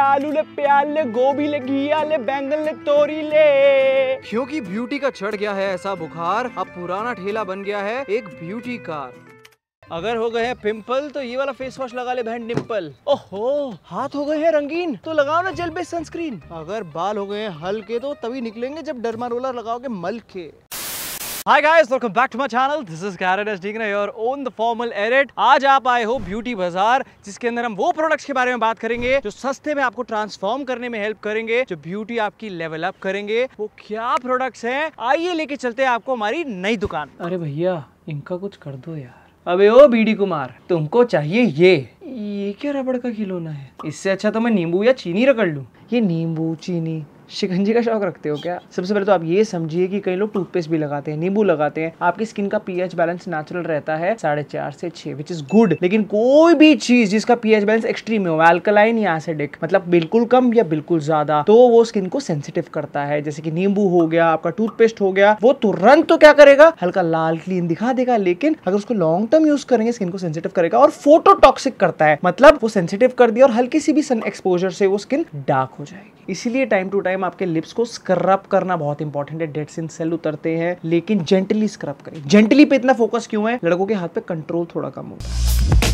आलू ले प्याज ले गोभी ले घिया ले बैंगन ले तोरी ले क्योंकि ब्यूटी का चढ़ गया है ऐसा बुखार अब पुराना ठेला बन गया है एक ब्यूटी कार अगर हो गए हैं पिंपल तो ये वाला फेस वॉश लगा ले बहन निम्पल ओहो हाथ हो गए हैं रंगीन तो लगाओ ना जेल बेस्ड सनस्क्रीन अगर बाल हो गए हैं हल्के तो तभी निकलेंगे जब रोलर लगाओगे मल के hi guys welcome back to my channel this is कैरेट एस डीगना योर ओन द फॉर्मल एरेट आज आप आए हो ब्यूटी बाजार जिसके अंदर हम वो प्रोडक्ट्स के बारे में बात करेंगे जो सस्ते में आपको ट्रांसफॉर्म करने में हेल्प करेंगे जो ब्यूटी आपकी लेवल अप करेंगे वो क्या प्रोडक्ट्स हैं आइए लेके चलते हैं आपको हमारी नई दुकान अरे भैया इनका कुछ कर दो यार अबे ओ बीडी कुमार तुमको चाहिए ये ये क्या रबड़ का खिलौना है इससे अच्छा तो मैं नींबू या चीनी रगड़ लू ये नींबू चीनी शिकंजी का शौक रखते हो क्या सबसे पहले तो आप ये समझिए कि कई लोग टूथपेस्ट भी लगाते हैं नींबू लगाते हैं आपकी स्किन का पीएच बैलेंस नेचुरल रहता है साढ़े चार से छह विच इज गुड लेकिन कोई भी चीज जिसका पीएच बैलेंस एक्सट्रीम हो एल्कलाइन या एसिडिक मतलब बिल्कुल कम या बिल्कुल ज्यादा तो वो स्किन को सेंसिटिव करता है जैसे कि नींबू हो गया आपका टूथपेस्ट हो गया वो तुरंत तो क्या करेगा हल्का लाल क्लीन दिखा देगा लेकिन अगर उसको लॉन्ग टर्म यूज करेंगे स्किन को सेंसिटिव करेगा और फोटोटॉक्सिक करता है मतलब वो सेंसिटिव कर दिया और हल्की सी भी सन एक्सपोजर से वो स्किन डार्क हो जाएगी इसीलिए टाइम टू टाइम टाइम आपके लिप्स को स्क्रब करना बहुत इंपॉर्टेंट है डेड सिन सेल उतरते हैं लेकिन जेंटली स्क्रब करें जेंटली पे इतना फोकस क्यों है लड़कों के हाथ पे कंट्रोल थोड़ा कम होता है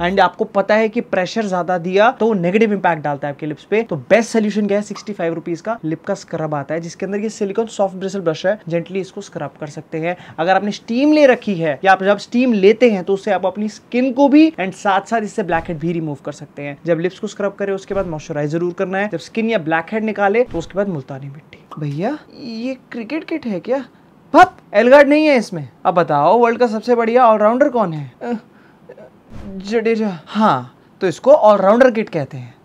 एंड आपको पता है कि प्रेशर ज्यादा दिया तो नेगेटिव इंपैक्ट डालता है आपके लिप्स पे तो बेस्ट सोल्यूशन क्या है सिक्सटी फाइव रुपीज का लिप का स्क्रब आता है जिसके अंदर ये सिलिकॉन सॉफ्ट ब्रिसल ब्रश है जेंटली इसको स्क्रब कर सकते हैं अगर आपने स्टीम ले रखी है या आप जब स्टीम लेते हैं तो उससे आप अपनी स्किन को भी एंड साथ साथ इससे ब्लैक हेड भी रिमूव कर सकते हैं जब लिप्स को स्क्रब करें उसके बाद मॉइस्चराइज जरूर करना है जब स्किन या ब्लैक हेड निकाले तो उसके बाद मुल्तानी मिट्टी भैया ये क्रिकेट किट है क्या भप एलगार्ड नहीं है इसमें अब बताओ वर्ल्ड का सबसे बढ़िया ऑलराउंडर कौन है आ? जडेजा हाँ तो इसको ऑलराउंडर किट कहते हैं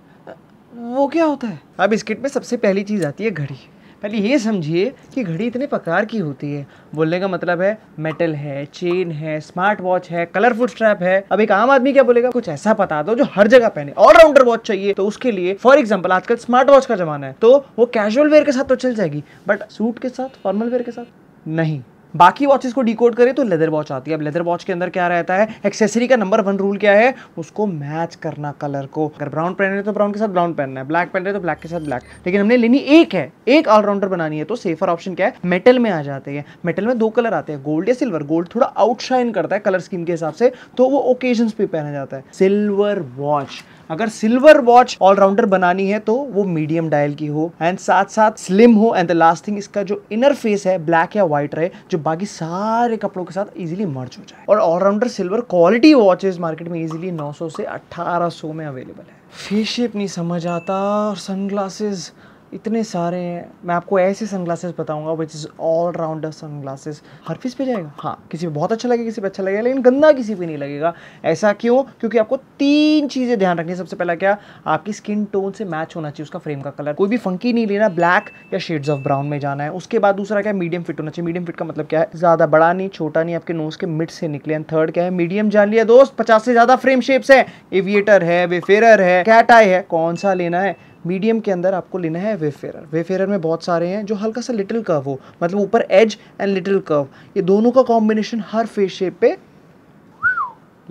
वो क्या होता है अब इस किट में सबसे पहली चीज़ आती है घड़ी पहले ये समझिए कि घड़ी इतने प्रकार की होती है बोलने का मतलब है मेटल है चेन है स्मार्ट वॉच है कलरफुल स्ट्रैप है अब एक आम आदमी क्या बोलेगा कुछ ऐसा बता दो जो हर जगह पहने ऑलराउंडर वॉच चाहिए तो उसके लिए फॉर एग्जाम्पल आजकल स्मार्ट वॉच का जमाना है तो वो कैजुअल वेयर के साथ तो चल जाएगी बट सूट के साथ फॉर्मल वेयर के साथ नहीं बाकी वॉचेस को डिकोड करें तो लेदर वॉच आती है अब लेदर वॉच के अंदर क्या रहता है एक्सेसरी का नंबर वन रूल क्या है उसको मैच करना कलर को अगर ब्राउन पहन रहे तो ब्राउन के साथ ब्राउन पहनना है ब्लैक पहन रहे तो ब्लैक के साथ ब्लैक लेकिन हमने लेनी एक है एक ऑलराउंडर बनानी है तो सेफर ऑप्शन क्या है मेटल में आ जाते हैं मेटल में दो कलर आते हैं गोल्ड या सिल्वर गोल्ड थोड़ा आउटशाइन करता है कलर स्कीम के हिसाब से तो वो ओकेजन पे पहना जाता है सिल्वर वॉच अगर सिल्वर वॉच ऑलराउंडर बनानी है तो वो मीडियम डायल की हो एंड साथ साथ स्लिम हो एंड द लास्ट थिंग इसका जो इनर फेस है ब्लैक या व्हाइट रहे जो बाकी सारे कपड़ों के साथ इजीली मर्ज हो जाए और allrounder silver quality watches market में इजीली 900 से 1800 में अवेलेबल है फेस शेप नहीं समझ आता और सनग्लासेस इतने सारे हैं मैं आपको ऐसे सन ग्लासेस बताऊँगा which is all rounder sunglasses हर फीस पे जाएगा हाँ किसी पे बहुत अच्छा लगेगा किसी पे अच्छा लगेगा लेकिन गंदा किसी पे नहीं लगेगा ऐसा क्यों क्योंकि आपको तीन चीज़ें ध्यान रखनी है सबसे पहला क्या आपकी स्किन टोन से मैच होना चाहिए उसका फ्रेम का कलर कोई भी फंकी नहीं लेना ब्लैक या शेड्स ऑफ ब्राउन में जाना है उसके बाद दूसरा क्या मीडियम फिट होना चाहिए मीडियम फिट का मतलब क्या है ज़्यादा बड़ा नहीं छोटा नहीं आपके नोज के मिड से निकले एंड थर्ड क्या है मीडियम जान लिया दोस्त पचास से ज़्यादा फ्रेम शेप्स है एविएटर है वेफेर है कैट आई है कौन सा लेना है मीडियम के अंदर आपको लेना है वेफेरर वेफेरर में बहुत सारे हैं जो हल्का सा लिटिल कर्व हो मतलब ऊपर एज एंड लिटिल कर्व ये दोनों का कॉम्बिनेशन हर फेस शेप पे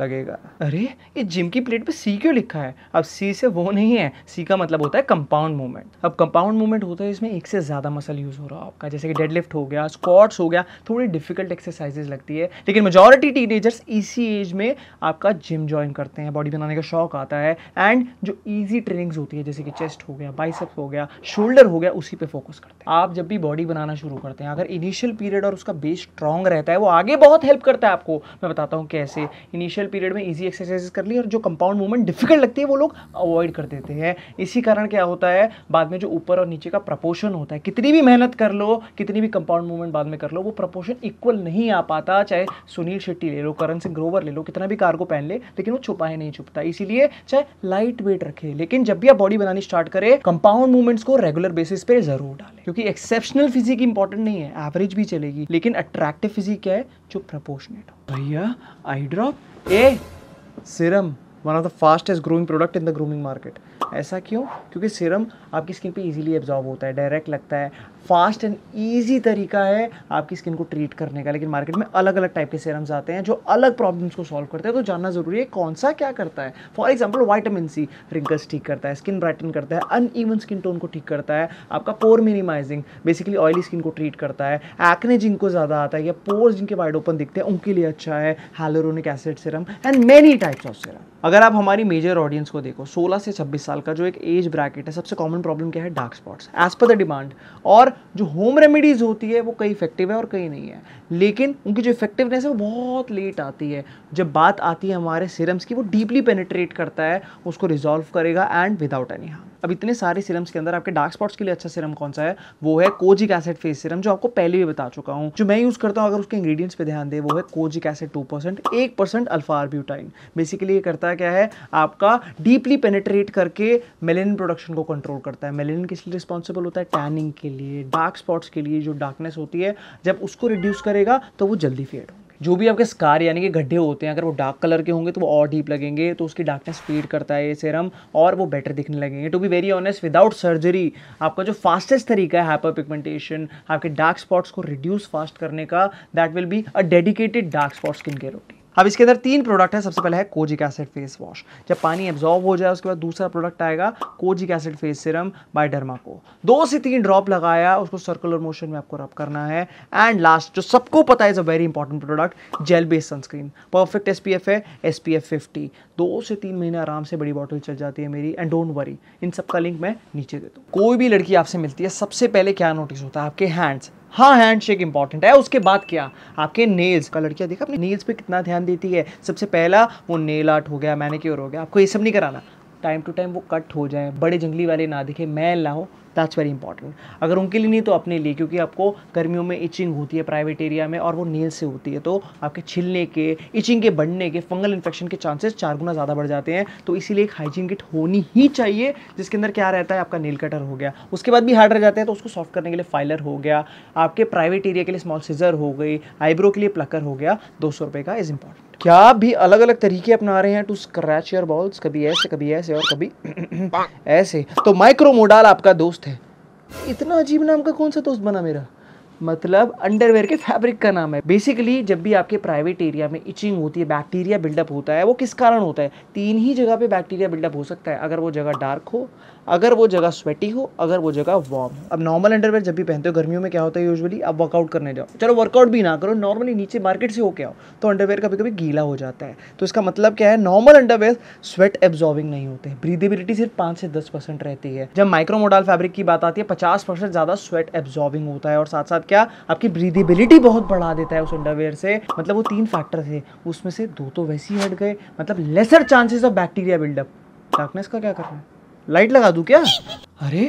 लगेगा अरे ये जिम की प्लेट पे सी क्यों लिखा है अब सी से वो नहीं है सी का मतलब होता है कंपाउंड मूवमेंट अब कंपाउंड मूवमेंट होता है इसमें एक से ज़्यादा मसल यूज़ हो रहा है आपका जैसे कि डेडलिफ्ट हो गया स्कॉट्स हो गया थोड़ी डिफिकल्ट एक्सरसाइजेज लगती है लेकिन मेजोरिटी टीनेजर्स इसी एज में आपका जिम ज्वाइन करते हैं बॉडी बनाने का शौक आता है एंड जो ईजी ट्रेनिंग्स होती है जैसे कि चेस्ट हो गया बाइसअप हो गया शोल्डर हो गया उसी पर फोकस करते हैं आप जब भी बॉडी बनाना शुरू करते हैं अगर इनिशियल पीरियड और उसका बेस स्ट्रॉन्ग रहता है वो आगे बहुत हेल्प करता है आपको मैं बताता हूँ कैसे इनिशियल इनिशियल पीरियड में ईजी एक्सरसाइजेस कर ली और जो कंपाउंड मूवमेंट डिफिकल्ट लगती है वो लोग अवॉइड कर देते हैं इसी कारण क्या होता है बाद में जो ऊपर और नीचे का प्रपोशन होता है कितनी भी मेहनत कर लो कितनी भी कंपाउंड मूवमेंट बाद में कर लो वो प्रपोशन इक्वल नहीं आ पाता चाहे सुनील शेट्टी ले लो करण सिंह ग्रोवर ले लो कितना भी कार्गो पहन ले लेकिन वो छुपा है नहीं छुपता इसीलिए चाहे लाइट वेट रखे लेकिन जब भी आप बॉडी बनानी स्टार्ट करें कंपाउंड मूवमेंट्स को रेगुलर बेसिस पे जरूर डालें क्योंकि एक्सेप्शनल फिजिक इंपॉर्टेंट नहीं है एवरेज भी चलेगी लेकिन अट्रैक्टिव फिजिक क्या है जो प्रपोशनेट हो Bhaiya, eye drop? A. Serum, one of the fastest growing product in the grooming market. ऐसा क्यों क्योंकि सीरम आपकी स्किन पे इजीली एब्जॉर्ब होता है डायरेक्ट लगता है फास्ट एंड ईजी तरीका है आपकी स्किन को ट्रीट करने का लेकिन मार्केट में अलग अलग टाइप के सीरम्स आते हैं जो अलग प्रॉब्लम्स को सॉल्व करते हैं तो जानना ज़रूरी है कौन सा क्या करता है for example vitamin C wrinkles ठीक करता है स्किन ब्राइटन करता है अन ईवन स्किन टोन को ठीक करता है आपका pore minimising basically oily skin को ट्रीट करता है एक्ने जिनको ज़्यादा आता है या पोर्स जिनके वाइड ओपन दिखते हैं उनके लिए अच्छा है hyaluronic acid serum and many types of serum अगर आप हमारी मेजर ऑडियंस को देखो सोलह से छब्बीस साल का जो एक एज ब्रैकेट है सबसे कॉमन प्रॉब्लम क्या है dark spots as per the demand और जो होम रेमेडीज़ होती है वो कई इफेक्टिव है और कई नहीं है लेकिन उनकी जो इफेक्टिवनेस है वो बहुत लेट आती है जब बात आती है हमारे सिरम्स की वो डीपली पेनिट्रेट करता है उसको रिजॉल्व करेगा एंड विदाउट एनी हार्म अब इतने सारे सिरम्स के अंदर आपके डार्क स्पॉट्स के लिए अच्छा सिरम कौन सा है वो है कोजिक एसिड फेस सिरम जो आपको पहले भी बता चुका हूँ जो मैं यूज़ करता हूँ अगर उसके इंग्रेडिएंट्स पे ध्यान दे वो है कोजिक एसिड टू परसेंट एक परसेंट अल्फा आरब्यूटाइन बेसिकली ये करता क्या है आपका डीपली पेनेट्रेट करके के मेलेनिन प्रोडक्शन को कंट्रोल करता है मेलेनिन किस लिए रिस्पॉन्सिबल होता है टैनिंग के लिए डार्क स्पॉट्स के लिए जो डार्कनेस होती है जब उसको रिड्यूस करेगा तो वो जल्दी फेड होगा जो भी आपके स्कार यानी कि गड्ढे होते हैं अगर वो डार्क कलर के होंगे तो वो और डीप लगेंगे तो उसकी डार्कनेस फीड करता है ये सेरम और वो बेटर दिखने लगेंगे to be very honest without surgery आपका जो फास्टेस्ट तरीका है हाइपर पिगमेंटेशन आपके डार्क स्पॉट्स को रिड्यूस फास्ट करने का that will be a dedicated dark spot skin care routine अब इसके अंदर तीन प्रोडक्ट है सबसे पहले है कोजिक एसिड फेस वॉश जब पानी एब्जॉर्व हो जाए उसके बाद दूसरा प्रोडक्ट आएगा kojic acid face serum by को दो से तीन ड्रॉप लगाया उसको सर्कुलर मोशन में आपको रब करना है एंड लास्ट जो सबको पता है is a very important product gel based sunscreen perfect S P F है एस पी एफ फिफ्टी दो से तीन महीने आराम से बड़ी बॉटल चल जाती है मेरी एंड डोंट वरी इन सबका लिंक मैं नीचे देता हूँ कोई भी लड़की आपसे मिलती है सबसे पहले क्या नोटिस होता है आपके हैंड्स हाँ हैंड शेक इंपॉर्टेंट है उसके बाद क्या आपके नेल्स का लड़कियाँ देखा अपने नेल्स पे कितना ध्यान देती है सबसे पहला वो नेल आर्ट हो गया मैंने क्योर हो गया आपको ये सब नहीं कराना टाइम टू टाइम वो कट हो जाए बड़े जंगली वाले ना दिखे मैल ना हो दैट्स वेरी इंपॉर्टेंट अगर उनके लिए नहीं तो अपने लिए क्योंकि आपको गर्मियों में इचिंग होती है प्राइवेट एरिया में और वो नील से होती है तो आपके छिलने के इचिंग के बढ़ने के फंगल इन्फेक्शन के चांसेस चार गुना ज़्यादा बढ़ जाते हैं तो इसीलिए एक हाइजीन किट होनी ही चाहिए जिसके अंदर क्या रहता है आपका नील कटर हो गया उसके बाद भी हार्ड रह जाते हैं तो उसको सॉफ्ट करने के लिए फाइलर हो गया आपके प्राइवेट एरिया के लिए स्मॉल सीजर हो गई आईब्रो के लिए प्लकर हो गया दो सौ रुपये का इज़ इम्पॉर्टेंट क्या भी अलग अलग तरीके अपना रहे हैं टू स्क्रैच योर बॉल्स कभी ऐसे कभी ऐसे और कभी ऐसे तो मोडाल आपका दोस्त है इतना अजीब नाम का कौन सा दोस्त बना मेरा मतलब अंडरवेयर के फैब्रिक का नाम है बेसिकली जब भी आपके प्राइवेट एरिया में इचिंग होती है बैक्टीरिया बिल्डअप होता है वो किस कारण होता है तीन ही जगह पे बैक्टीरिया बिल्डअप हो सकता है अगर वो जगह डार्क हो अगर वो जगह स्वेटी हो अगर वो जगह वार्म अब नॉर्मल अंडरवेयर जब भी पहनते हो गर्मियों में क्या होता है यूजुअली आप वर्कआउट करने जाओ चलो वर्कआउट भी ना करो नॉर्मली नीचे मार्केट से होके आओ तो अंडरवेयर कभी कभी गीला हो जाता है तो इसका मतलब क्या है नॉर्मल अंडरवेयर स्वेट एब्जॉर्विंग नहीं होते ब्रीदेबिलिटी सिर्फ पाँच से दस परसेंट रहती है जब माइक्रोमोडाल फैब्रिक की बात आती है पचास परसेंट ज़्यादा स्वेट एब्जॉर्विंग होता है और साथ साथ क्या आपकी ब्रीदेबिलिटी बहुत बढ़ा देता है उस अंडरवेयर से मतलब वो तीन फैक्टर थे उसमें से दो तो वैसे ही हट गए मतलब lesser chances of bacteria buildup darkness का क्या करना है लाइट लगा दू क्या अरे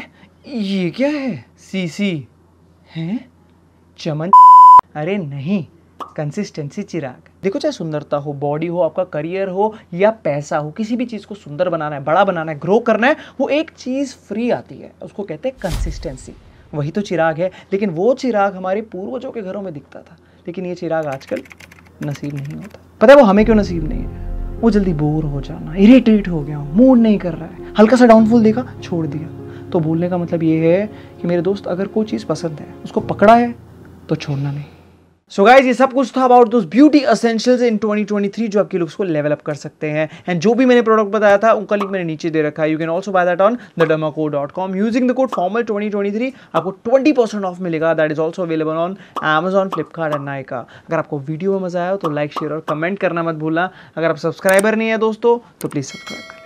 ये क्या है सी सी है चमन अरे नहीं कंसिस्टेंसी चिराग देखो चाहे सुंदरता हो बॉडी हो आपका करियर हो या पैसा हो किसी भी चीज़ को सुंदर बनाना है बड़ा बनाना है ग्रो करना है वो एक चीज़ फ्री आती है उसको कहते हैं कंसिस्टेंसी वही तो चिराग है लेकिन वो चिराग हमारे पूर्वजों के घरों में दिखता था लेकिन ये चिराग आजकल नसीब नहीं होता पता है वो हमें क्यों नसीब नहीं है वो जल्दी बोर हो जाना इरीटेट हो गया मूड नहीं कर रहा है हल्का सा डाउनफॉल देखा छोड़ दिया तो बोलने का मतलब ये है कि मेरे दोस्त अगर कोई चीज़ पसंद है उसको पकड़ा है तो छोड़ना नहीं सो गाइज ये सब कुछ था about those beauty essentials in 2023 जो आपके लुक्स को लेवल अप कर सकते हैं एंड जो भी मैंने प्रोडक्ट बताया था उनका लिंक मैंने नीचे दे रखा है you can also buy that on the Dermaco dot com using the code formal 2023 आपको 20 परसेंट ऑफ मिलेगा that is also available on Amazon Flipkart and Nykaa अगर आपको वीडियो में मजा आया हो तो लाइक शेयर और कमेंट करना मत भूलना अगर आप सब्सक्राइबर नहीं है दोस्तों तो प्लीज़ सब्सक्राइब करें